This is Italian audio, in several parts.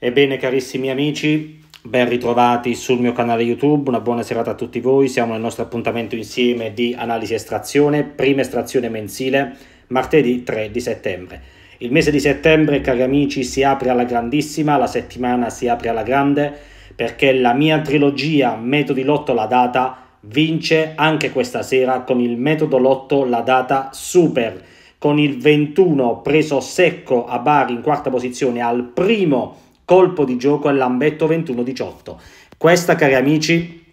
Ebbene carissimi amici, ben ritrovati sul mio canale YouTube, una buona serata a tutti voi, siamo nel nostro appuntamento insieme di analisi estrazione, prima estrazione mensile, martedì 3 di settembre. Il mese di settembre, cari amici, si apre alla grandissima, la settimana si apre alla grande, perché la mia trilogia Metodi Lotto la data vince anche questa sera con il metodo Lotto la data super, con il 21 preso secco a Bari in quarta posizione al primo colpo di gioco al l'ambetto 21-18. Questa, cari amici,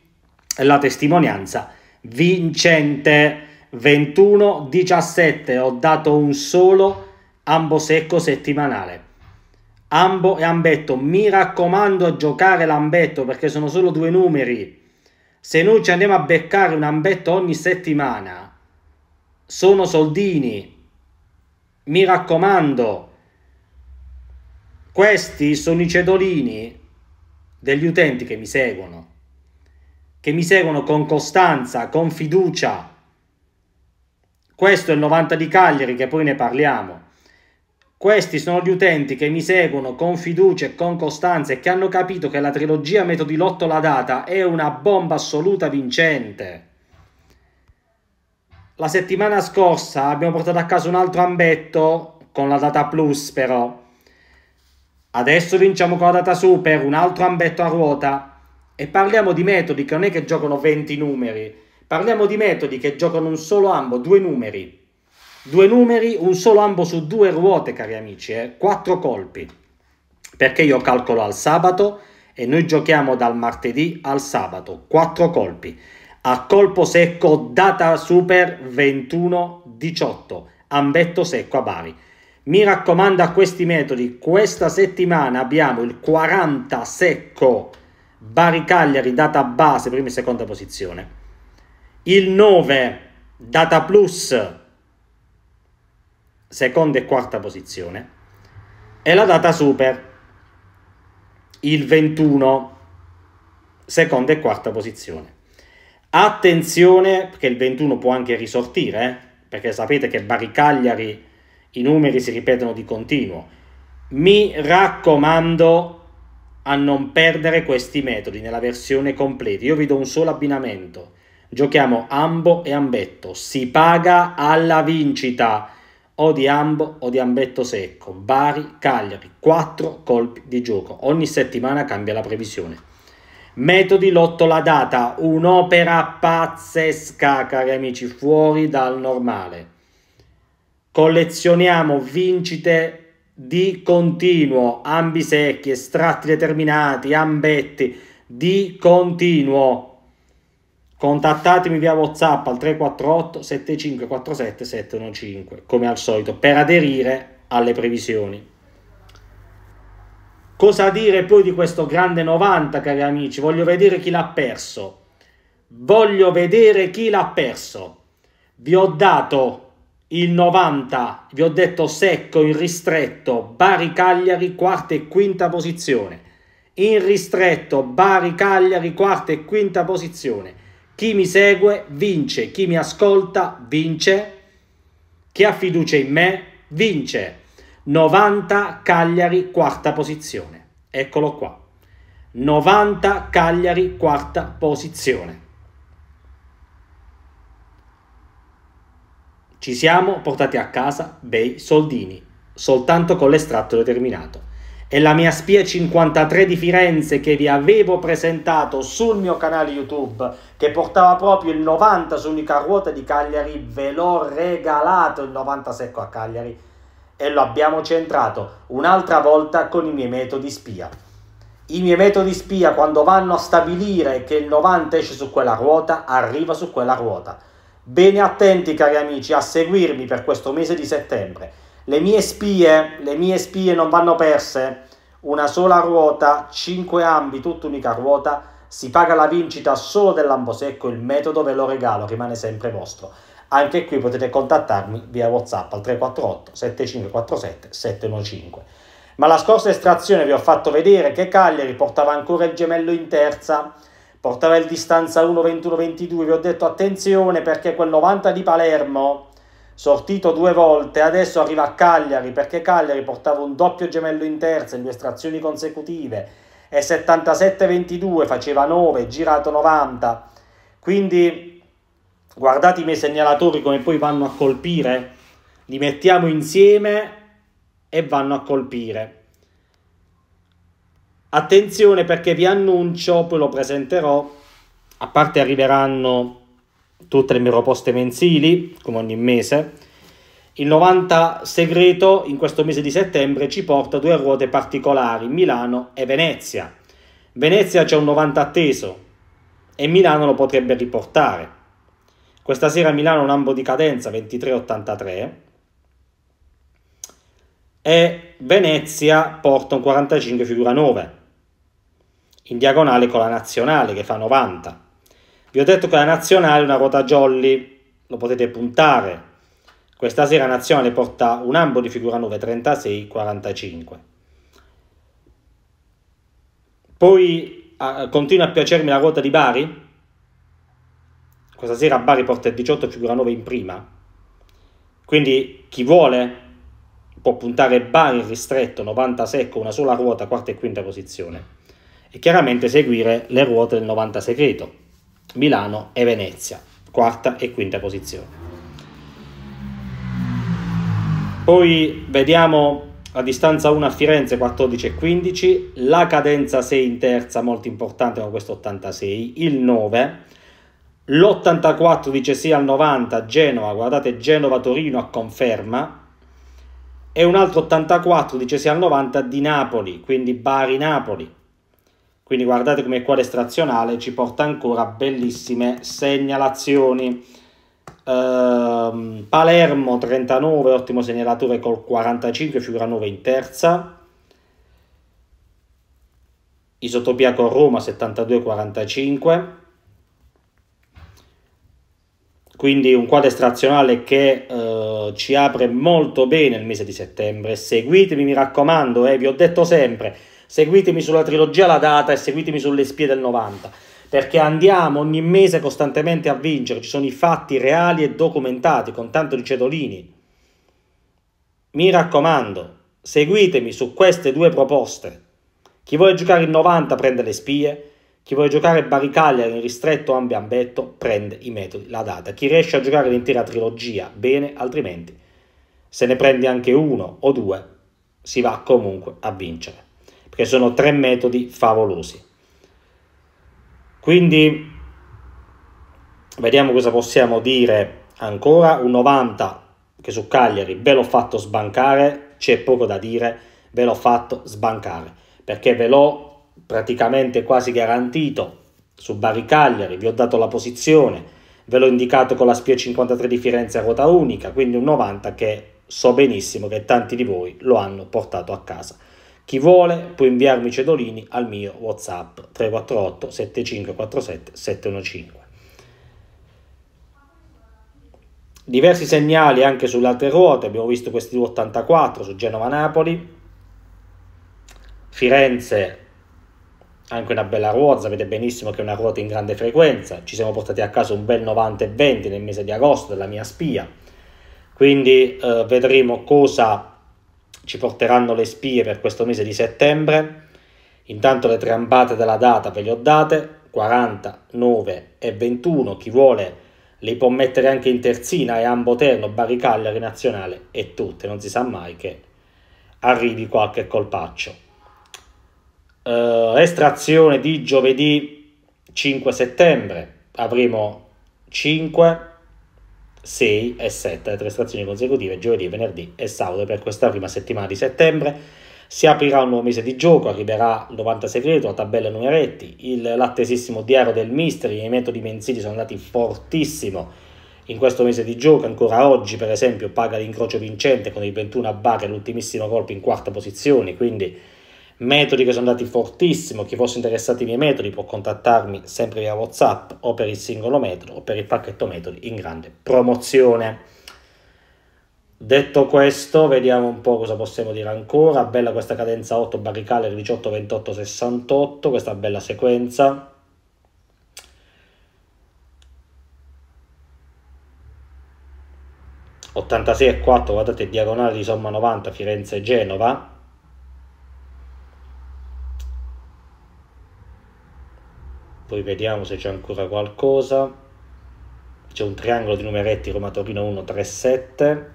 è la testimonianza vincente 21-17. Ho dato un solo ambo secco settimanale. Ambo e ambetto, mi raccomando a giocare l'ambetto perché sono solo due numeri. Se noi ci andiamo a beccare un ambetto ogni settimana, sono soldini. Mi raccomando questi sono i cedolini degli utenti che mi seguono, che mi seguono con costanza, con fiducia. Questo è il 90 di Cagliari che poi ne parliamo. Questi sono gli utenti che mi seguono con fiducia e con costanza e che hanno capito che la trilogia Metodi Lotto la data è una bomba assoluta vincente. La settimana scorsa abbiamo portato a casa un altro ambetto con la data plus però Adesso vinciamo con la data Super, un altro ambetto a ruota. E parliamo di metodi che non è che giocano 20 numeri, parliamo di metodi che giocano un solo ambo, due numeri. Due numeri, un solo ambo su due ruote, cari amici, eh? quattro colpi. Perché io calcolo al sabato e noi giochiamo dal martedì al sabato, quattro colpi. A colpo secco, data super 21-18, ambetto secco a Bari. Mi raccomando a questi metodi, questa settimana abbiamo il 40 secco Bari Cagliari data base prima e seconda posizione, il 9 data plus seconda e quarta posizione e la data super il 21 seconda e quarta posizione. Attenzione perché il 21 può anche risortire, eh? perché sapete che Bari Cagliari i numeri si ripetono di continuo. Mi raccomando a non perdere questi metodi nella versione completa. Io vi do un solo abbinamento. Giochiamo ambo e ambetto. Si paga alla vincita o di ambo o di ambetto secco. Bari, Cagliari, 4 colpi di gioco. Ogni settimana cambia la previsione. Metodi lotto la data, un'opera pazzesca, cari amici, fuori dal normale collezioniamo vincite di continuo, ambisecchi, estratti determinati, ambetti, di continuo. Contattatemi via WhatsApp al 348 7547 715, come al solito, per aderire alle previsioni. Cosa dire poi di questo grande 90, cari amici? Voglio vedere chi l'ha perso. Voglio vedere chi l'ha perso. Vi ho dato il 90, vi ho detto secco in ristretto, Bari Cagliari quarta e quinta posizione. In ristretto, Bari Cagliari quarta e quinta posizione. Chi mi segue vince, chi mi ascolta vince, chi ha fiducia in me vince. 90 Cagliari quarta posizione. Eccolo qua. 90 Cagliari quarta posizione. Ci siamo portati a casa bei soldini, soltanto con l'estratto determinato. E la mia spia 53 di Firenze che vi avevo presentato sul mio canale YouTube, che portava proprio il 90 su sull'unica ruota di Cagliari, ve l'ho regalato il 90 secco a Cagliari e lo abbiamo centrato un'altra volta con i miei metodi spia. I miei metodi spia quando vanno a stabilire che il 90 esce su quella ruota, arriva su quella ruota Bene attenti cari amici a seguirmi per questo mese di settembre. Le mie spie, le mie spie non vanno perse. Una sola ruota, 5 ambi, tutta unica ruota. Si paga la vincita solo secco, il metodo ve lo regalo, rimane sempre vostro. Anche qui potete contattarmi via WhatsApp al 348 7547 715. Ma la scorsa estrazione vi ho fatto vedere che Cagliari portava ancora il gemello in terza portava il distanza 1, 21, 22, vi ho detto attenzione perché quel 90 di Palermo, sortito due volte, adesso arriva a Cagliari perché Cagliari portava un doppio gemello in terza in due estrazioni consecutive e 77-22 faceva 9, girato 90, quindi guardate i miei segnalatori come poi vanno a colpire, li mettiamo insieme e vanno a colpire. Attenzione perché vi annuncio, poi lo presenterò, a parte arriveranno tutte le mie proposte mensili, come ogni mese, il 90 segreto in questo mese di settembre ci porta due ruote particolari, Milano e Venezia. Venezia c'è un 90 atteso e Milano lo potrebbe riportare. Questa sera Milano ha un ambo di cadenza 23,83 e Venezia porta un 45 figura 9 in diagonale con la nazionale che fa 90. Vi ho detto che la nazionale è una ruota jolly, lo potete puntare. Questa sera nazionale porta un ambo di figura 9, 36, 45. Poi ah, continua a piacermi la ruota di Bari. Questa sera Bari porta 18 figura 9 in prima. Quindi chi vuole può puntare Bari in ristretto 96 con una sola ruota, quarta e quinta posizione e chiaramente seguire le ruote del 90 segreto, Milano e Venezia, quarta e quinta posizione. Poi vediamo la distanza 1 a Firenze 14 e 15, la cadenza 6 in terza molto importante con questo 86, il 9, l'84 dice sì al 90 Genova, guardate Genova-Torino a conferma, e un altro 84 dice sì al 90 di Napoli, quindi Bari-Napoli. Quindi guardate come il quadro estrazionale ci porta ancora bellissime segnalazioni. Ehm, Palermo 39, ottimo segnalatore col 45, figura 9 in terza. Isotopia con Roma 72-45. Quindi un quadro estrazionale che eh, ci apre molto bene il mese di settembre. Seguitemi, mi raccomando, eh, vi ho detto sempre seguitemi sulla trilogia La Data e seguitemi sulle spie del 90, perché andiamo ogni mese costantemente a vincere, ci sono i fatti reali e documentati con tanto di cedolini. Mi raccomando, seguitemi su queste due proposte. Chi vuole giocare il 90 prende le spie, chi vuole giocare Baricaglia in ristretto ambio ambetto prende i metodi, la data. Chi riesce a giocare l'intera trilogia, bene, altrimenti se ne prendi anche uno o due si va comunque a vincere perché sono tre metodi favolosi. Quindi vediamo cosa possiamo dire ancora, un 90 che su Cagliari ve l'ho fatto sbancare, c'è poco da dire, ve l'ho fatto sbancare, perché ve l'ho praticamente quasi garantito su Bari Cagliari, vi ho dato la posizione, ve l'ho indicato con la Spia 53 di Firenze a ruota unica, quindi un 90 che so benissimo che tanti di voi lo hanno portato a casa. Chi vuole può inviarmi cedolini al mio WhatsApp 348 7547 715. Diversi segnali anche sulle altre ruote, abbiamo visto questi 284 su Genova-Napoli, Firenze anche una bella ruota, sapete benissimo che è una ruota in grande frequenza, ci siamo portati a casa un bel 90 e 20 nel mese di agosto della mia spia, quindi eh, vedremo cosa ci porteranno le spie per questo mese di settembre. Intanto le trambate della data ve le ho date, 40, 9 e 21, chi vuole le può mettere anche in terzina e amboterno, baricallere nazionale e tutte, non si sa mai che arrivi qualche colpaccio. Uh, estrazione di giovedì 5 settembre avremo 5, 6 e 7, le tre stazioni consecutive, giovedì, venerdì e sabato per questa prima settimana di settembre. Si aprirà un nuovo mese di gioco, arriverà il 96 credito, la tabella numeretti, il l'attesissimo diario del mister, i metodi mensili sono andati fortissimo in questo mese di gioco, ancora oggi per esempio paga l'incrocio vincente con il 21 a bar e l'ultimissimo colpo in quarta posizione, quindi metodi che sono andati fortissimo, chi fosse interessato ai miei metodi può contattarmi sempre via Whatsapp o per il singolo metodo o per il pacchetto metodi in grande promozione. Detto questo, vediamo un po' cosa possiamo dire ancora. Bella questa cadenza 8 barricale 18 28 68, questa bella sequenza. e 4, guardate, diagonale di somma 90, Firenze Genova. poi vediamo se c'è ancora qualcosa c'è un triangolo di numeretti Roma Torino 1 3 7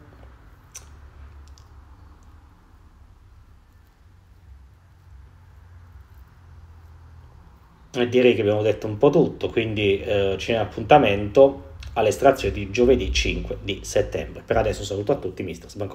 e direi che abbiamo detto un po' tutto quindi eh, c'è appuntamento all'estrazione di giovedì 5 di settembre per adesso saluto a tutti Mistras Sbanco